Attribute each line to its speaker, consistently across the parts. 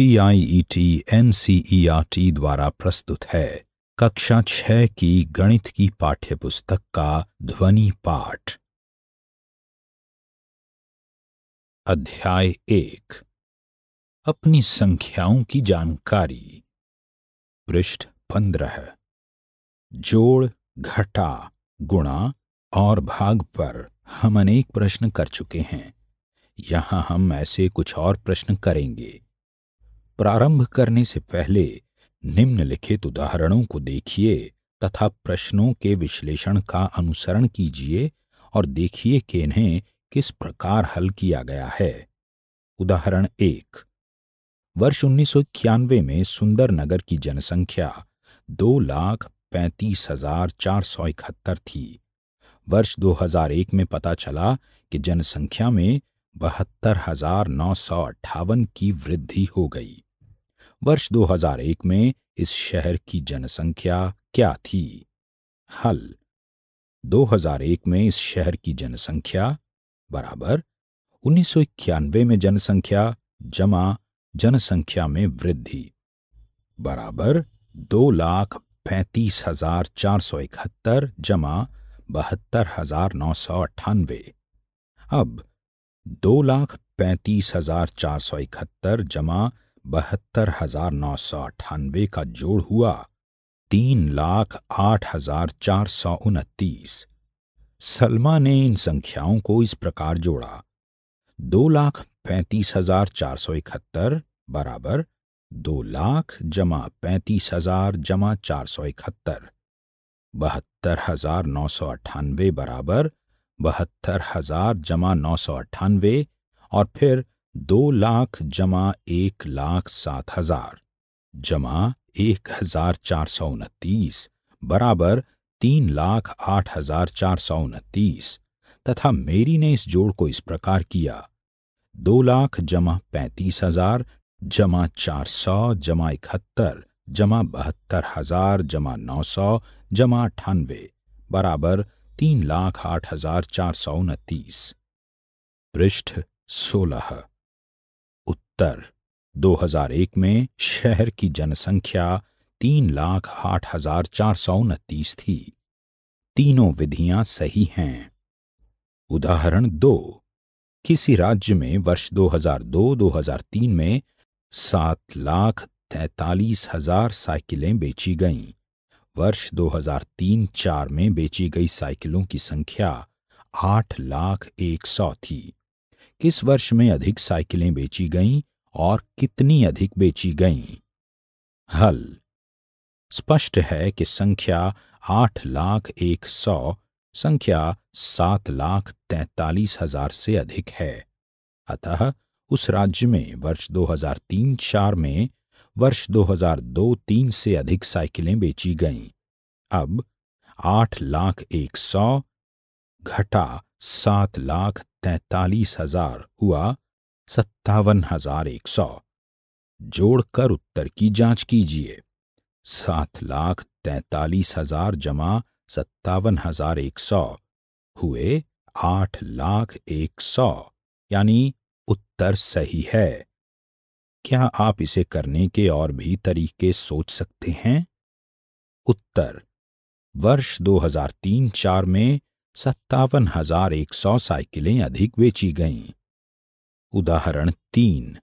Speaker 1: N R T द्वारा प्रस्तुत है कक्षा छह की गणित की पाठ्यपुस्तक का ध्वनि पाठ अध्याय एक अपनी संख्याओं की जानकारी पृष्ठ पंद्रह जोड़ घटा गुणा और भाग पर हम अनेक प्रश्न कर चुके हैं यहां हम ऐसे कुछ और प्रश्न करेंगे प्रारंभ करने से पहले निम्नलिखित उदाहरणों को देखिए तथा प्रश्नों के विश्लेषण का अनुसरण कीजिए और देखिए कि इन्हें किस प्रकार हल किया गया है उदाहरण एक वर्ष उन्नीस में सुंदर नगर की जनसंख्या दो लाख पैंतीस हजार चार सौ इकहत्तर थी वर्ष 2001 में पता चला कि जनसंख्या में बहत्तर हजार नौ सौ अट्ठावन की वृद्धि हो गई वर्ष 2001 में इस शहर की जनसंख्या क्या थी हल 2001 में इस शहर की जनसंख्या बराबर उन्नीस में जनसंख्या जमा जनसंख्या में वृद्धि बराबर दो लाख पैंतीस हजार चार सौ इकहत्तर जमा बहत्तर हजार नौ सौ अट्ठानवे अब दो लाख पैंतीस हजार चार सौ इकहत्तर जमा बहत्तर हजार नौ सौ अठानवे का जोड़ हुआ तीन लाख आठ हजार चार सौ उनतीस सलमा ने इन संख्याओं को इस प्रकार जोड़ा दो लाख पैंतीस हजार चार सौ इकहत्तर बराबर दो लाख जमा पैंतीस हजार जमा चार सौ इकहत्तर बहत्तर हजार नौ सौ अट्ठानवे बराबर बहत्तर हजार जमा नौ सौ अट्ठानवे और फिर दो लाख जमा एक लाख सात हजार जमा एक हजार चार सौ उनतीस बराबर तीन लाख आठ हजार चार सौ उनतीस तथा मेरी ने इस जोड़ को इस प्रकार किया दो लाख जमा पैंतीस हजार जमा चार सौ जमा इकहत्तर जमा बहत्तर हजार जमा नौ सौ जमा अठानवे बराबर तीन लाख आठ हजार चार सौ उनतीस पृष्ठ सोलह उत्तर 2001 में शहर की जनसंख्या तीन लाख आठ हजार चार सौ उनतीस थी तीनों विधियां सही हैं उदाहरण दो किसी राज्य में वर्ष 2002-2003 में सात लाख तैतालीस हजार साइकिलें बेची गईं। वर्ष 2003-4 में बेची गई साइकिलों की संख्या आठ लाख एक सौ थी किस वर्ष में अधिक साइकिलें बेची गईं और कितनी अधिक बेची गईं हल स्पष्ट है कि संख्या आठ लाख एक सौ संख्या सात लाख तैतालीस हजार से अधिक है अतः उस राज्य में वर्ष 2003-4 में वर्ष 2002-3 से अधिक साइकिलें बेची गईं अब आठ लाख एक सौ घटा सात लाख तैतालीस हजार हुआ सत्तावन हजार एक सौ जोड़कर उत्तर की जांच कीजिए सात लाख तैतालीस हजार जमा सत्तावन हजार एक सौ हुए आठ लाख एक सौ यानी उत्तर सही है क्या आप इसे करने के और भी तरीके सोच सकते हैं उत्तर वर्ष 2003-4 में सत्तावन हजार एक सौ साइकिलें अधिक बेची गईं उदाहरण तीन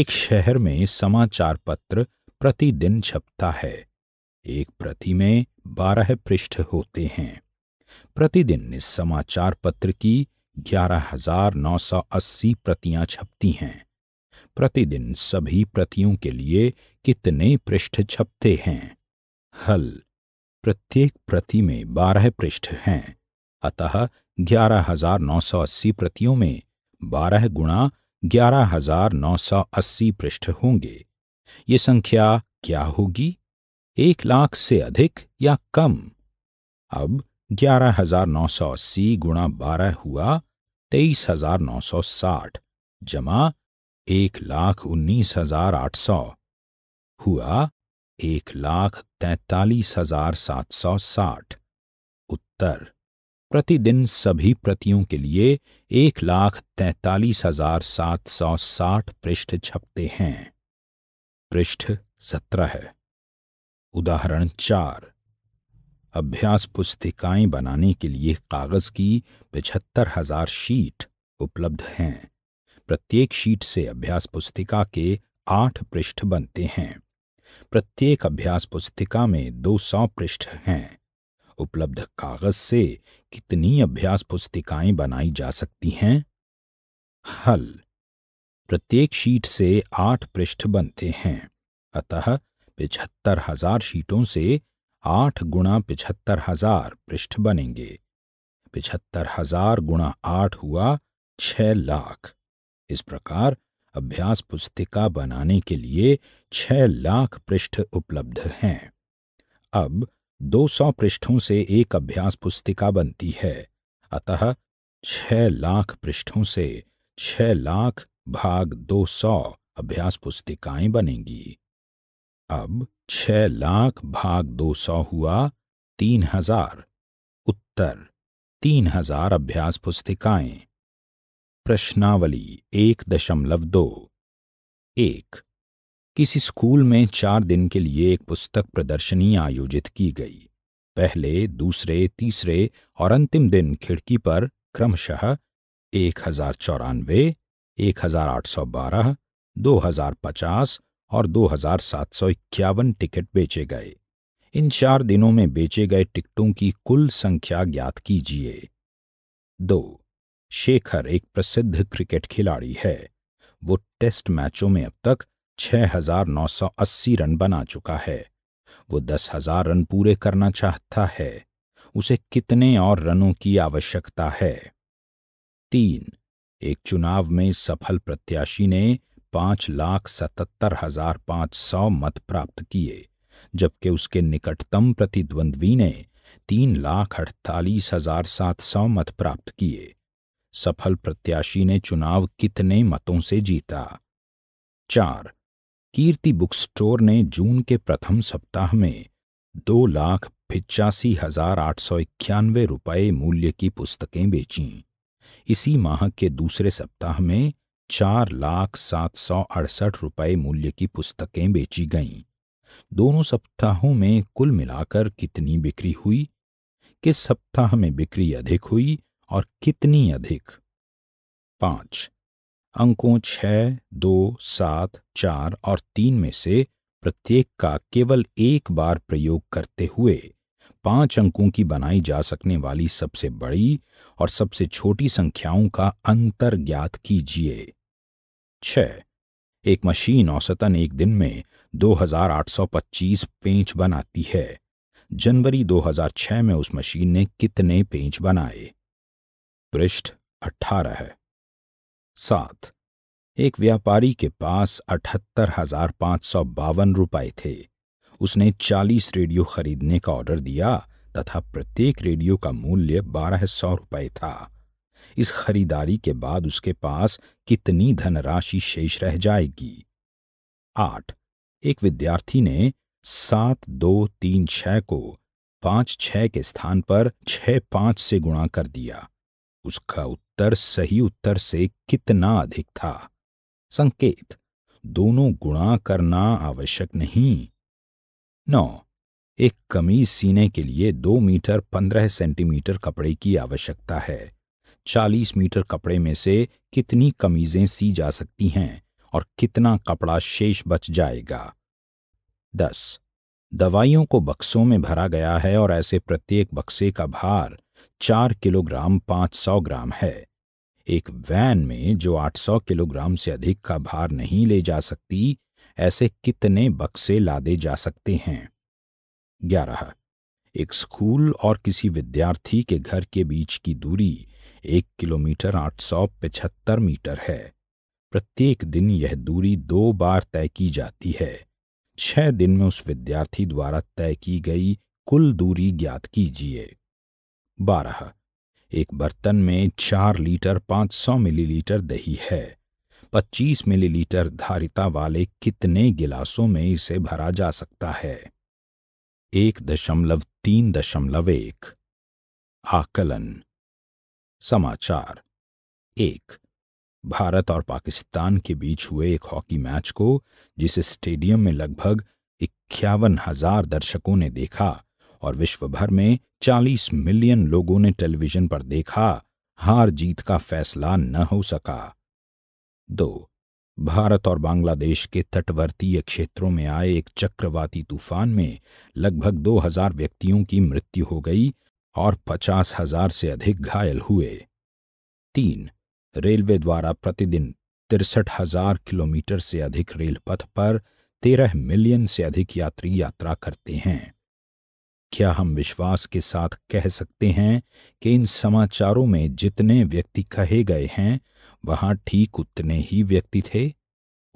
Speaker 1: एक शहर में समाचार पत्र प्रतिदिन छपता है एक प्रति में बारह पृष्ठ होते हैं प्रतिदिन इस समाचार पत्र की ग्यारह हजार नौ सौ अस्सी प्रतियां छपती हैं प्रतिदिन सभी प्रतियों के लिए कितने पृष्ठ छपते हैं हल प्रत्येक प्रति में बारह पृष्ठ हैं अतः ग्यारह हजार नौ सौ अस्सी प्रतियों में बारह गुणा ग्यारह हजार नौ सौ अस्सी पृष्ठ होंगे ये संख्या क्या होगी एक लाख से अधिक या कम अब ग्यारह हजार नौ सौ अस्सी गुणा बारह हुआ तेईस हजार नौ सौ साठ जमा एक लाख उन्नीस हजार आठ सौ हुआ एक लाख तैतालीस हजार सात सौ साठ उत्तर प्रतिदिन सभी प्रतियों के लिए एक लाख तैतालीस हजार सात सौ साठ पृष्ठ छपते हैं पृष्ठ सत्रह है उदाहरण चार अभ्यास पुस्तिकाएं बनाने के लिए कागज की पिछहत्तर हजार शीट उपलब्ध हैं प्रत्येक शीट से अभ्यास पुस्तिका के आठ पृष्ठ बनते हैं प्रत्येक अभ्यास पुस्तिका में दो सौ पृष्ठ हैं उपलब्ध कागज से कितनी अभ्यास पुस्तिकाएं बनाई जा सकती हैं हल प्रत्येक शीट से आठ पृष्ठ बनते हैं अतः पिछहत्तर हजार शीटों से आठ गुणा पिछहत्तर हजार पृष्ठ बनेंगे पिछहत्तर हजार गुणा आठ हुआ छह लाख इस प्रकार अभ्यास पुस्तिका बनाने के लिए छह लाख पृष्ठ उपलब्ध हैं अब 200 पृष्ठों से एक अभ्यास पुस्तिका बनती है अतः छह लाख पृष्ठों से छह लाख भाग 200 अभ्यास पुस्तिकाएं बनेंगी अब छह लाख भाग 200 हुआ तीन हजार उत्तर तीन हजार अभ्यास पुस्तिकाएं प्रश्नावली एक दशमलव दो एक किसी स्कूल में चार दिन के लिए एक पुस्तक प्रदर्शनी आयोजित की गई पहले दूसरे तीसरे और अंतिम दिन खिड़की पर क्रमशः एक हजार चौरानवे एक हजार आठ सौ बारह दो हजार पचास और दो हजार सात सौ इक्यावन टिकट बेचे गए इन चार दिनों में बेचे गए टिकटों की कुल संख्या ज्ञात कीजिए दो शेखर एक प्रसिद्ध क्रिकेट खिलाड़ी है वो टेस्ट मैचों में अब तक 6,980 रन बना चुका है वो 10,000 रन पूरे करना चाहता है उसे कितने और रनों की आवश्यकता है तीन एक चुनाव में सफल प्रत्याशी ने पांच लाख सतहत्तर हजार पांच सौ मत प्राप्त किए जबकि उसके निकटतम प्रतिद्वंद्वी ने तीन लाख अड़तालीस हजार सात सौ मत प्राप्त किए सफल प्रत्याशी ने चुनाव कितने मतों से जीता चार कीर्ति बुक स्टोर ने जून के प्रथम सप्ताह में दो लाख पिचासी हजार आठ सौ इक्यानवे रुपये मूल्य की पुस्तकें बेची इसी माह के दूसरे सप्ताह में चार लाख सात सौ अड़सठ रुपये मूल्य की पुस्तकें बेची गईं दोनों सप्ताहों में कुल मिलाकर कितनी बिक्री हुई किस सप्ताह में बिक्री अधिक हुई और कितनी अधिक पांच अंकों छ दो सात चार और तीन में से प्रत्येक का केवल एक बार प्रयोग करते हुए पांच अंकों की बनाई जा सकने वाली सबसे बड़ी और सबसे छोटी संख्याओं का अंतर ज्ञात कीजिए छ एक मशीन औसतन एक दिन में 2825 पेंच बनाती है जनवरी 2006 में उस मशीन ने कितने पेंच बनाए पृष्ठ 18 है सात एक व्यापारी के पास अठहत्तर हजार पांच सौ बावन रुपए थे उसने चालीस रेडियो खरीदने का ऑर्डर दिया तथा प्रत्येक रेडियो का मूल्य बारह सौ रुपए था इस खरीदारी के बाद उसके पास कितनी धनराशि शेष रह जाएगी आठ एक विद्यार्थी ने सात दो तीन छह को पांच छह के स्थान पर छह पांच से गुणा कर दिया उसका उत्तर उत्तर सही उत्तर से कितना अधिक था संकेत दोनों गुणा करना आवश्यक नहीं नौ एक कमीज सीने के लिए दो मीटर पंद्रह सेंटीमीटर कपड़े की आवश्यकता है चालीस मीटर कपड़े में से कितनी कमीजें सी जा सकती हैं और कितना कपड़ा शेष बच जाएगा दस दवाइयों को बक्सों में भरा गया है और ऐसे प्रत्येक बक्से का भार चार किलोग्राम पाँच सौ ग्राम है एक वैन में जो 800 किलोग्राम से अधिक का भार नहीं ले जा सकती ऐसे कितने बक्से लादे जा सकते हैं ग्यारह एक स्कूल और किसी विद्यार्थी के घर के बीच की दूरी एक किलोमीटर आठ सौ पिछहत्तर मीटर है प्रत्येक दिन यह दूरी दो बार तय की जाती है छह दिन में उस विद्यार्थी द्वारा तय की गई कुल दूरी ज्ञात कीजिए बारह एक बर्तन में चार लीटर पाँच सौ मिलीलीटर दही है पच्चीस मिलीलीटर धारिता वाले कितने गिलासों में इसे भरा जा सकता है एक दशमलव तीन दशमलव एक आकलन समाचार एक भारत और पाकिस्तान के बीच हुए एक हॉकी मैच को जिसे स्टेडियम में लगभग इक्यावन हजार दर्शकों ने देखा और विश्व भर में 40 मिलियन लोगों ने टेलीविजन पर देखा हार जीत का फैसला न हो सका दो भारत और बांग्लादेश के तटवर्तीय क्षेत्रों में आए एक चक्रवाती तूफान में लगभग 2000 व्यक्तियों की मृत्यु हो गई और पचास हजार से अधिक घायल हुए तीन रेलवे द्वारा प्रतिदिन तिरसठ हजार किलोमीटर से अधिक रेल पथ पर तेरह मिलियन से अधिक यात्री यात्रा करते हैं क्या हम विश्वास के साथ कह सकते हैं कि इन समाचारों में जितने व्यक्ति कहे गए हैं वहां ठीक उतने ही व्यक्ति थे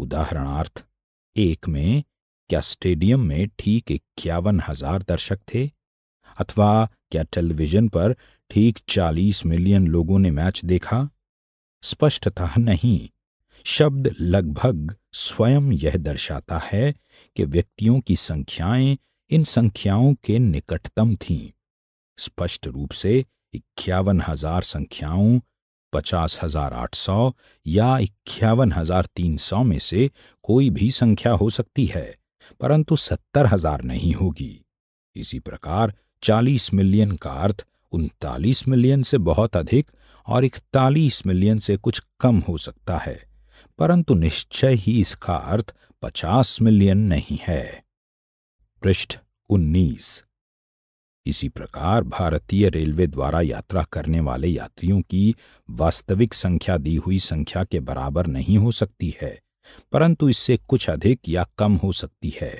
Speaker 1: उदाहरणार्थ एक में क्या स्टेडियम में ठीक इक्यावन हजार दर्शक थे अथवा क्या टेलीविजन पर ठीक चालीस मिलियन लोगों ने मैच देखा स्पष्टतः नहीं शब्द लगभग स्वयं यह दर्शाता है कि व्यक्तियों की संख्याएं इन संख्याओं के निकटतम थीं स्पष्ट रूप से इक्यावन हजार संख्याओं पचास हजार आठ सौ या इक्यावन हजार तीन सौ में से कोई भी संख्या हो सकती है परंतु सत्तर हजार नहीं होगी इसी प्रकार चालीस मिलियन का अर्थ उनतालीस मिलियन से बहुत अधिक और इकतालीस मिलियन से कुछ कम हो सकता है परंतु निश्चय ही इसका अर्थ पचास मिलियन नहीं है पृष्ठ 19 इसी प्रकार भारतीय रेलवे द्वारा यात्रा करने वाले यात्रियों की वास्तविक संख्या दी हुई संख्या के बराबर नहीं हो सकती है परंतु इससे कुछ अधिक या कम हो सकती है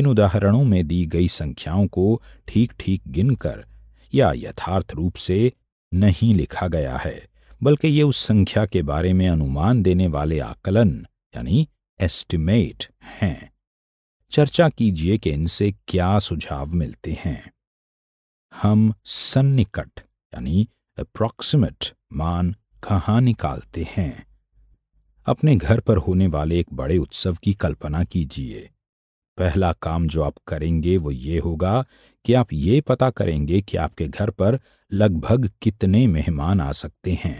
Speaker 1: इन उदाहरणों में दी गई संख्याओं को ठीक ठीक गिनकर या यथार्थ रूप से नहीं लिखा गया है बल्कि ये उस संख्या के बारे में अनुमान देने वाले आकलन यानी एस्टिमेट हैं चर्चा कीजिए कि इनसे क्या सुझाव मिलते हैं हम सन्निकट यानी अप्रोक्सीमेट मान कहाँ निकालते हैं अपने घर पर होने वाले एक बड़े उत्सव की कल्पना कीजिए पहला काम जो आप करेंगे वो ये होगा कि आप ये पता करेंगे कि आपके घर पर लगभग कितने मेहमान आ सकते हैं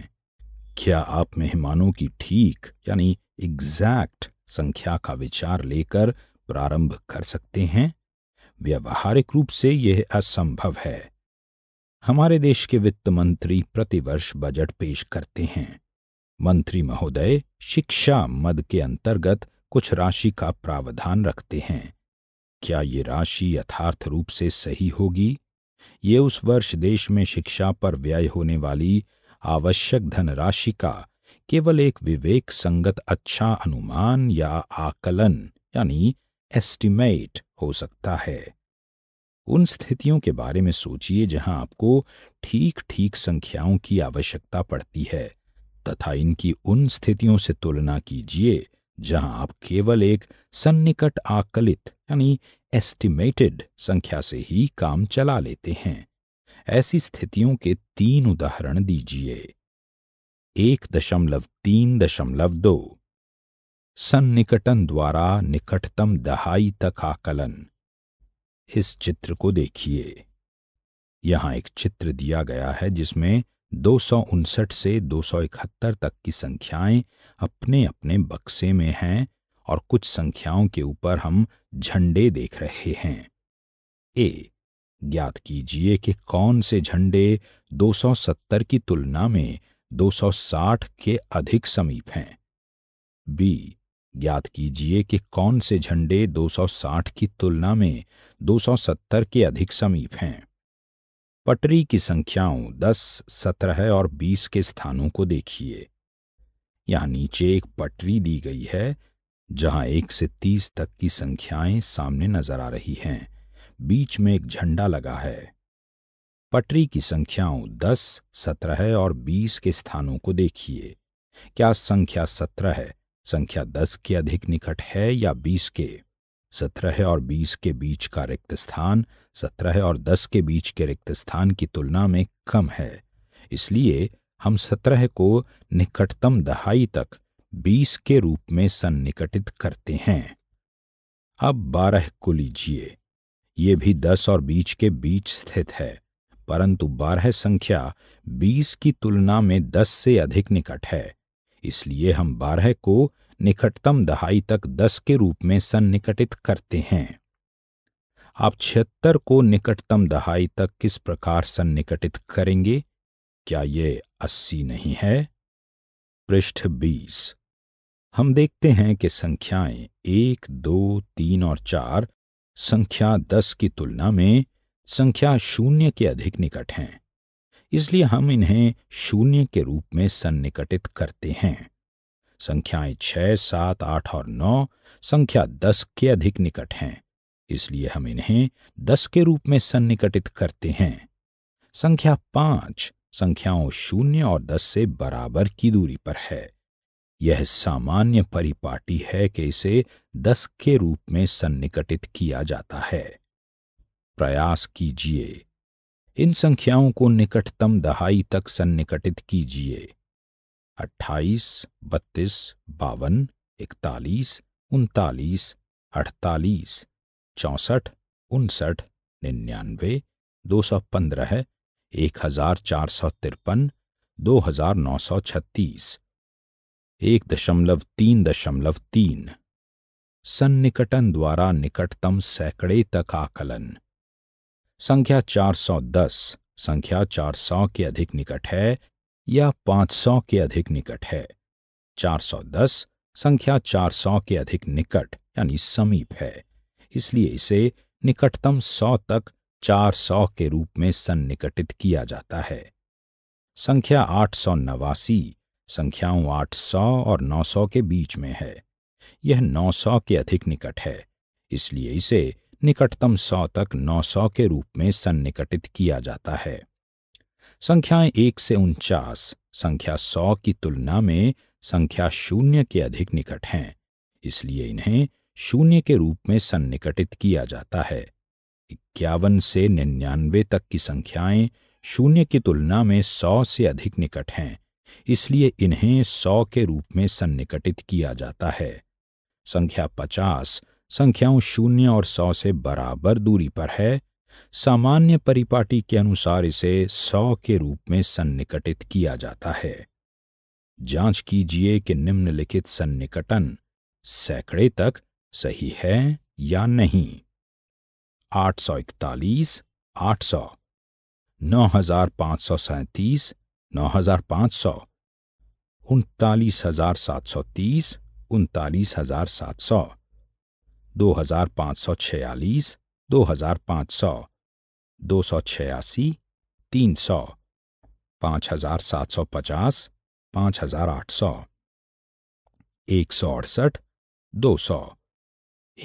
Speaker 1: क्या आप मेहमानों की ठीक यानी एग्जैक्ट संख्या का विचार लेकर प्रारंभ कर सकते हैं व्यवहारिक रूप से यह असंभव है हमारे देश के वित्त मंत्री प्रतिवर्ष बजट पेश करते हैं मंत्री महोदय शिक्षा मद के अंतर्गत कुछ राशि का प्रावधान रखते हैं क्या ये राशि यथार्थ रूप से सही होगी ये उस वर्ष देश में शिक्षा पर व्यय होने वाली आवश्यक धनराशि का केवल एक विवेक संगत अच्छा अनुमान या आकलन यानी एस्टिमेट हो सकता है उन स्थितियों के बारे में सोचिए जहां आपको ठीक ठीक संख्याओं की आवश्यकता पड़ती है तथा इनकी उन स्थितियों से तुलना कीजिए जहां आप केवल एक सन्निकट आकलित यानी एस्टिमेटेड संख्या से ही काम चला लेते हैं ऐसी स्थितियों के तीन उदाहरण दीजिए एक दशमलव तीन दशमलव दो सन्निकटन द्वारा निकटतम दहाई तक आकलन इस चित्र को देखिए यहाँ एक चित्र दिया गया है जिसमें दो से दो तक की संख्याएं अपने अपने बक्से में हैं और कुछ संख्याओं के ऊपर हम झंडे देख रहे हैं ए ज्ञात कीजिए कि कौन से झंडे 270 की तुलना में 260 के अधिक समीप हैं बी ज्ञात कीजिए कि कौन से झंडे 260 की तुलना में 270 के अधिक समीप हैं पटरी की संख्याओं 10, 17 और 20 के स्थानों को देखिए यहां नीचे एक पटरी दी गई है जहां एक से तीस तक की संख्याएं सामने नजर आ रही हैं बीच में एक झंडा लगा है पटरी की संख्याओं 10, 17 और 20 के स्थानों को देखिए क्या संख्या 17 है संख्या दस के अधिक निकट है या बीस के सत्रह और बीस के बीच का रिक्त स्थान सत्रह और दस के बीच के रिक्त स्थान की तुलना में कम है इसलिए हम सत्रह को निकटतम दहाई तक बीस के रूप में सन्निकटित करते हैं अब बारह को लीजिए ये भी दस और बीच के बीच स्थित है परंतु बारह संख्या बीस की तुलना में दस से अधिक निकट है इसलिए हम बारह को निकटतम दहाई तक दस के रूप में सन्निकटित करते हैं आप छिहत्तर को निकटतम दहाई तक किस प्रकार सन्निकटित करेंगे क्या ये अस्सी नहीं है पृष्ठ बीस हम देखते हैं कि संख्याएं एक दो तीन और चार संख्या दस की तुलना में संख्या शून्य के अधिक निकट हैं इसलिए हम इन्हें शून्य के रूप में सन्निकटित करते हैं संख्याएं छह सात आठ और नौ संख्या दस के अधिक निकट हैं इसलिए हम इन्हें दस के रूप में सन्निकटित करते हैं संख्या पांच संख्याओं शून्य और दस से बराबर की दूरी पर है यह सामान्य परिपाटी है कि इसे दस के रूप में सन्निकटित किया जाता है प्रयास कीजिए इन संख्याओं को निकटतम दहाई तक सन्निकटित कीजिए अट्ठाईस बत्तीस बावन इकतालीस उनतालीस अड़तालीस चौंसठ उनसठ निन्यानवे दो सौ पंद्रह एक हजार चार सौ तिरपन दो हजार नौ सौ छत्तीस एक दशमलव तीन दशमलव तीन सन्निकटन द्वारा निकटतम सैकड़े तक आकलन संख्या 410 संख्या 400 के अधिक निकट है या 500 के अधिक निकट है 410 संख्या 400 के अधिक निकट यानी समीप है इसलिए इसे निकटतम 100 तक 400 के रूप में सन्निकटित किया जाता है संख्या आठ सौ नवासी संख्याओं आठ सौ और नौ सौ के बीच में है यह नौ सौ के अधिक निकट है इसलिए इसे निकटतम सौ तक नौ सौ के रूप में सन्निकटित किया जाता है संख्याएं एक से उनचास संख्या सौ की तुलना में संख्या शून्य के अधिक निकट हैं इसलिए इन्हें शून्य के रूप में सन्निकटित किया जाता है इक्यावन से निन्यानवे तक की संख्याएं शून्य की तुलना में सौ से अधिक निकट हैं इसलिए इन्हें सौ के रूप में सन्निकटित किया जाता है संख्या पचास संख्याओं शून्य और सौ से बराबर दूरी पर है सामान्य परिपाटी के अनुसार इसे सौ के रूप में सन्निकटित किया जाता है जांच कीजिए कि निम्नलिखित सन्निकटन सैकड़े तक सही है या नहीं 841, 800, 9537, 9500, 39730, 39700 दो हजार पाँच सौ छियालीस दो हजार पाँच सौ दो सौ छियासी तीन सौ पाँच हजार सात सौ पचास पाँच हजार आठ सौ एक सौ अड़सठ दो सौ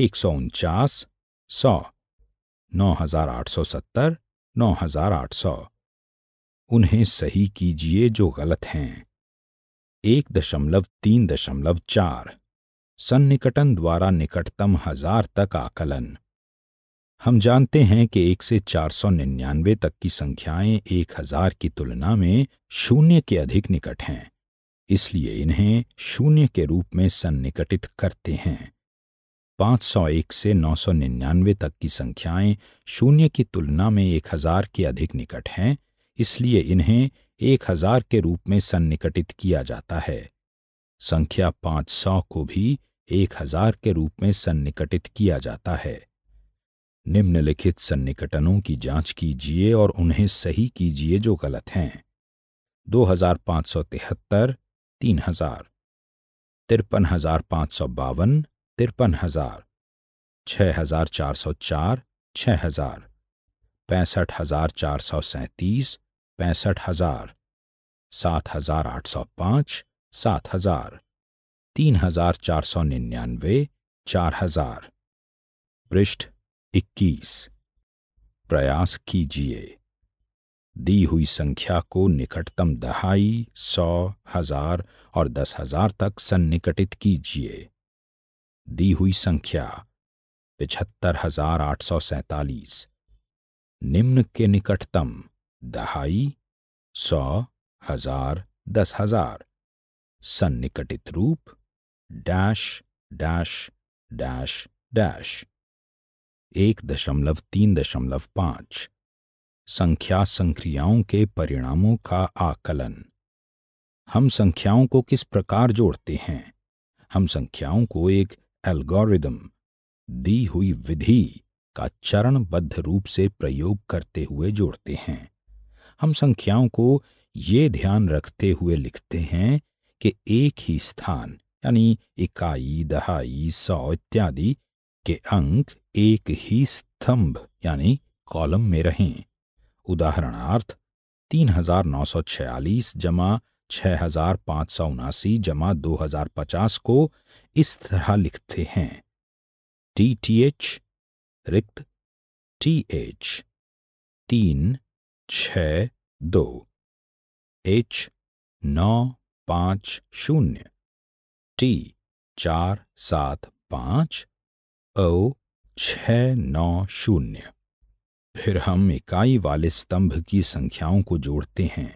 Speaker 1: एक सौ उनचास सौ नौ हजार आठ सौ सत्तर नौ हजार आठ सौ उन्हें सही कीजिए जो गलत हैं एक दशमलव तीन दशमलव चार सन्निकटन द्वारा निकटतम हजार तक आकलन हम जानते हैं कि एक से चार सौ निन्यानवे तक की संख्याएं एक हजार की तुलना में शून्य के अधिक निकट हैं इसलिए इन्हें शून्य के रूप में सन्निकटित करते हैं 501 से 999 तक की संख्याएं शून्य की तुलना में 1000 के अधिक निकट हैं इसलिए इन्हें 1000 के रूप में सन्निकटित किया जाता है संख्या पांच सौ को भी एक हजार के रूप में सन्निकटित किया जाता है निम्नलिखित सन्निकटनों की जांच कीजिए और उन्हें सही कीजिए जो गलत हैं दो हजार पांच सौ तिहत्तर तीन हजार तिरपन हजार पांच सौ बावन तिरपन हजार छ हजार चार सौ चार छ हजार पैंसठ हजार चार सौ सैंतीस पैंसठ हजार सात हजार आठ सौ पांच सात हजार तीन हजार चार सौ निन्यानवे चार हजार पृष्ठ इक्कीस प्रयास कीजिए दी हुई संख्या को निकटतम दहाई सौ हजार और दस हजार तक सन्निकटित कीजिए दी हुई संख्या पिछहत्तर हजार आठ सौ सैतालीस निम्न के निकटतम दहाई सौ हजार दस हजार सन्निकटित रूप डैश डैश डैश डैश एक दशमलव तीन दशमलव पांच संख्या संक्रियाओं के परिणामों का आकलन हम संख्याओं को किस प्रकार जोड़ते हैं हम संख्याओं को एक एल्गोरिदम दी हुई विधि का चरणबद्ध रूप से प्रयोग करते हुए जोड़ते हैं हम संख्याओं को ये ध्यान रखते हुए लिखते हैं के एक ही स्थान यानी इकाई दहाई सौ इत्यादि के अंक एक ही स्तंभ यानी कॉलम में रहें उदाहरणार्थ तीन हजार नौ सौ छियालीस जमा हजार पांच सौ उनासी जमा दो हजार पचास को इस तरह लिखते हैं टी टी एच रिक्त टी एच तीन छ दो एच नौ पाँच शून्य टी चार सात पाँच ओ छ नौ शून्य फिर हम इकाई वाले स्तंभ की संख्याओं को जोड़ते हैं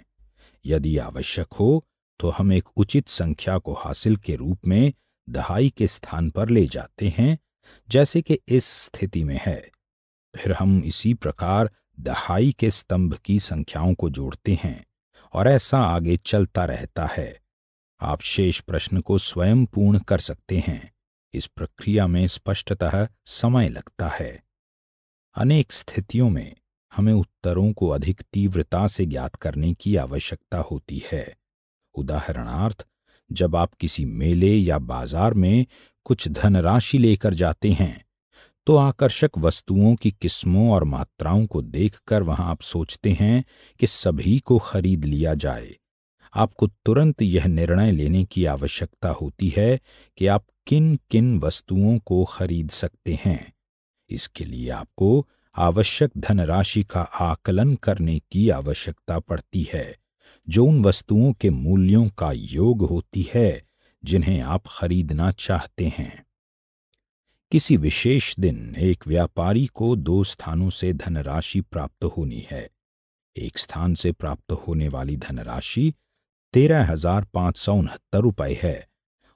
Speaker 1: यदि आवश्यक हो तो हम एक उचित संख्या को हासिल के रूप में दहाई के स्थान पर ले जाते हैं जैसे कि इस स्थिति में है फिर हम इसी प्रकार दहाई के स्तंभ की संख्याओं को जोड़ते हैं और ऐसा आगे चलता रहता है आप शेष प्रश्न को स्वयं पूर्ण कर सकते हैं इस प्रक्रिया में स्पष्टतः समय लगता है अनेक स्थितियों में हमें उत्तरों को अधिक तीव्रता से ज्ञात करने की आवश्यकता होती है उदाहरणार्थ जब आप किसी मेले या बाजार में कुछ धनराशि लेकर जाते हैं तो आकर्षक वस्तुओं की किस्मों और मात्राओं को देखकर वहां आप सोचते हैं कि सभी को खरीद लिया जाए आपको तुरंत यह निर्णय लेने की आवश्यकता होती है कि आप किन किन वस्तुओं को खरीद सकते हैं इसके लिए आपको आवश्यक धनराशि का आकलन करने की आवश्यकता पड़ती है जो उन वस्तुओं के मूल्यों का योग होती है जिन्हें आप खरीदना चाहते हैं किसी विशेष दिन एक व्यापारी को दो स्थानों से धनराशि प्राप्त होनी है एक स्थान से प्राप्त होने वाली धनराशि तेरह हजार पांच सौ उनहत्तर रुपये है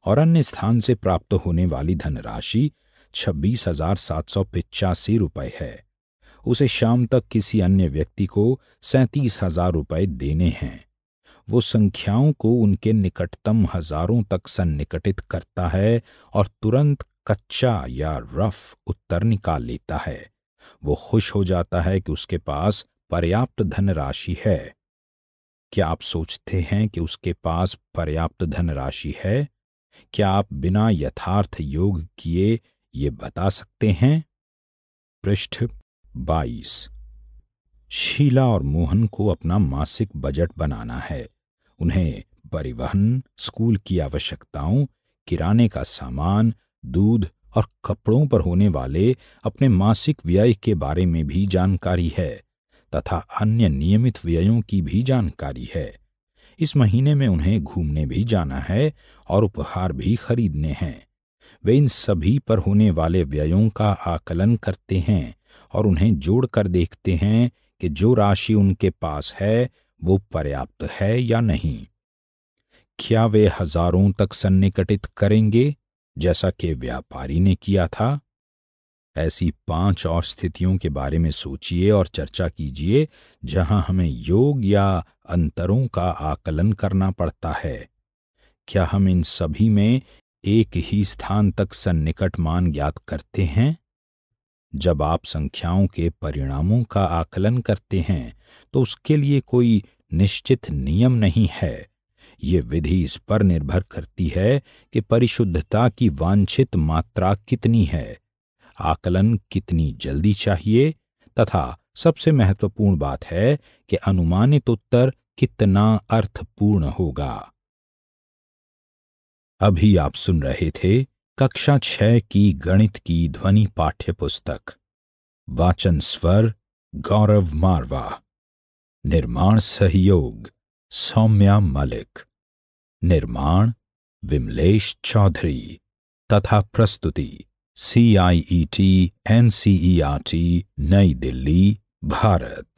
Speaker 1: और अन्य स्थान से प्राप्त होने वाली धनराशि छब्बीस हजार सात सौ पिचासी रुपये है उसे शाम तक किसी अन्य व्यक्ति को सैंतीस हजार रुपये देने हैं वो संख्याओं को उनके निकटतम हजारों तक सन्निकटित करता है और तुरंत कच्चा या रफ उत्तर निकाल लेता है वो खुश हो जाता है कि उसके पास पर्याप्त धनराशि है क्या आप सोचते हैं कि उसके पास पर्याप्त धनराशि है क्या आप बिना यथार्थ योग किए ये बता सकते हैं पृष्ठ 22 शीला और मोहन को अपना मासिक बजट बनाना है उन्हें परिवहन स्कूल की आवश्यकताओं किराने का सामान दूध और कपड़ों पर होने वाले अपने मासिक व्यय के बारे में भी जानकारी है तथा अन्य नियमित व्ययों की भी जानकारी है इस महीने में उन्हें घूमने भी जाना है और उपहार भी खरीदने हैं वे इन सभी पर होने वाले व्ययों का आकलन करते हैं और उन्हें जोड़कर देखते हैं कि जो राशि उनके पास है वो पर्याप्त है या नहीं क्या वे हजारों तक सन्निकटित करेंगे जैसा कि व्यापारी ने किया था ऐसी पांच और स्थितियों के बारे में सोचिए और चर्चा कीजिए जहां हमें योग या अंतरों का आकलन करना पड़ता है क्या हम इन सभी में एक ही स्थान तक सन्निकट मान ज्ञात करते हैं जब आप संख्याओं के परिणामों का आकलन करते हैं तो उसके लिए कोई निश्चित नियम नहीं है ये विधि इस पर निर्भर करती है कि परिशुद्धता की वांछित मात्रा कितनी है आकलन कितनी जल्दी चाहिए तथा सबसे महत्वपूर्ण बात है कि अनुमानित उत्तर कितना अर्थपूर्ण होगा अभी आप सुन रहे थे कक्षा छह की गणित की ध्वनि पाठ्य पुस्तक वाचन स्वर गौरव मारवा निर्माण सहयोग सौम्या मलिक निर्माण विमलेश चौधरी तथा प्रस्तुति C I E T N C E R T New Delhi Bharat